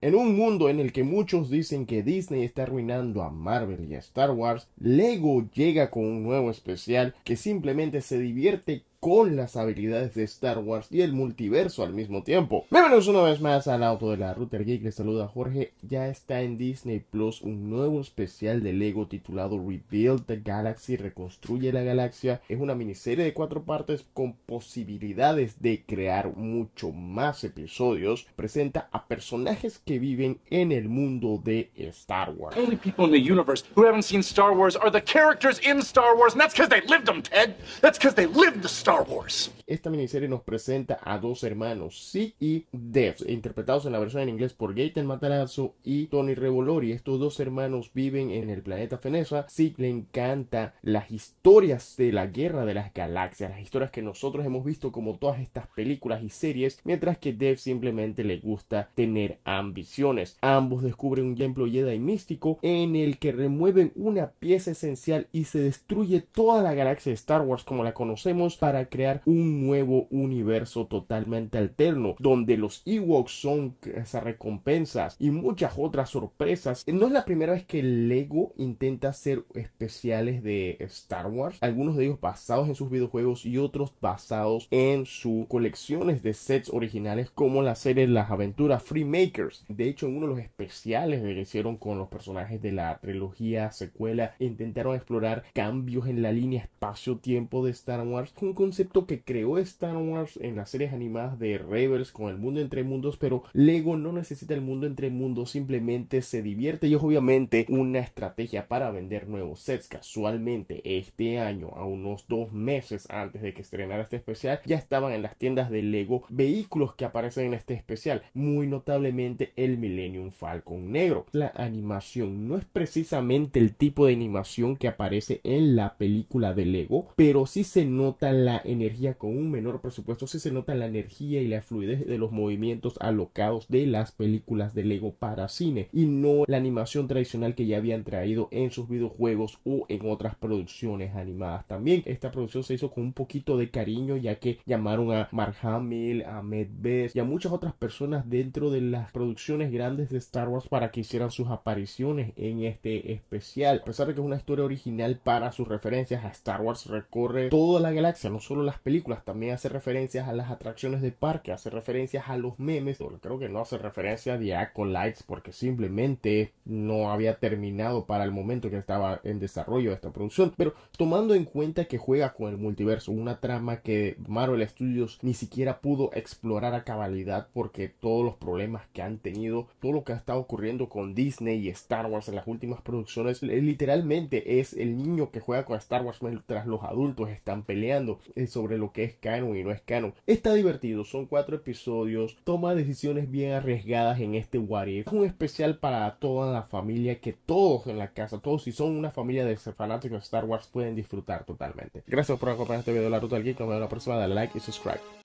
En un mundo en el que muchos dicen que Disney está arruinando a Marvel y a Star Wars, Lego llega con un nuevo especial que simplemente se divierte con las habilidades de Star Wars y el multiverso al mismo tiempo. Bienvenidos una vez más al auto de la Router Geek, les saluda Jorge. Ya está en Disney Plus un nuevo especial de Lego titulado Rebuild the Galaxy, Reconstruye la Galaxia. Es una miniserie de cuatro partes con posibilidades de crear mucho más episodios. Presenta a personajes que viven en el mundo de Star Wars. Star Wars Star Wars, because they lived em, Ted. the Star Wars. Esta miniserie nos presenta a dos hermanos, Sid y Dev, interpretados en la versión en inglés por Gaten Matarazzo y Tony Revolori. Estos dos hermanos viven en el planeta Fenesa. Sid le encanta las historias de la guerra de las galaxias, las historias que nosotros hemos visto como todas estas películas y series, mientras que Dev simplemente le gusta tener ambiciones. Ambos descubren un templo Jedi místico en el que remueven una pieza esencial y se destruye toda la galaxia de Star Wars como la conocemos para crear un nuevo universo totalmente alterno, donde los Ewoks son esas recompensas y muchas otras sorpresas. No es la primera vez que Lego intenta hacer especiales de Star Wars, algunos de ellos basados en sus videojuegos y otros basados en sus colecciones de sets originales como la serie Las Aventuras Free Makers De hecho, en uno de los especiales que hicieron con los personajes de la trilogía secuela, intentaron explorar cambios en la línea espacio-tiempo de Star Wars con concepto que creó Star Wars en las series animadas de Rebels con el mundo entre mundos, pero Lego no necesita el mundo entre mundos, simplemente se divierte y es obviamente una estrategia para vender nuevos sets. Casualmente, este año, a unos dos meses antes de que estrenara este especial, ya estaban en las tiendas de Lego vehículos que aparecen en este especial, muy notablemente el Millennium Falcon negro. La animación no es precisamente el tipo de animación que aparece en la película de Lego, pero sí se nota la energía con un menor presupuesto, si se nota la energía y la fluidez de los movimientos alocados de las películas de Lego para cine y no la animación tradicional que ya habían traído en sus videojuegos o en otras producciones animadas. También esta producción se hizo con un poquito de cariño ya que llamaron a Mark Hamill, a Matt y a muchas otras personas dentro de las producciones grandes de Star Wars para que hicieran sus apariciones en este especial. A pesar de que es una historia original para sus referencias a Star Wars recorre toda la galaxia, no solo las películas, también hace referencias a las atracciones de parque, hace referencias a los memes. Creo que no hace referencia a The Acolytes porque simplemente no había terminado para el momento que estaba en desarrollo esta producción. Pero tomando en cuenta que juega con el multiverso, una trama que Marvel Studios ni siquiera pudo explorar a cabalidad porque todos los problemas que han tenido, todo lo que ha estado ocurriendo con Disney y Star Wars en las últimas producciones, literalmente es el niño que juega con Star Wars mientras los adultos están peleando. Eh, sobre lo que es canon y no es canon. Está divertido, son cuatro episodios, toma decisiones bien arriesgadas en este Warrior. Es un especial para toda la familia, que todos en la casa, todos si son una familia de fanáticos de Star Wars pueden disfrutar totalmente. Gracias por acompañar este video de la Ruta del Geek, nos vemos la próxima, dale like y subscribe.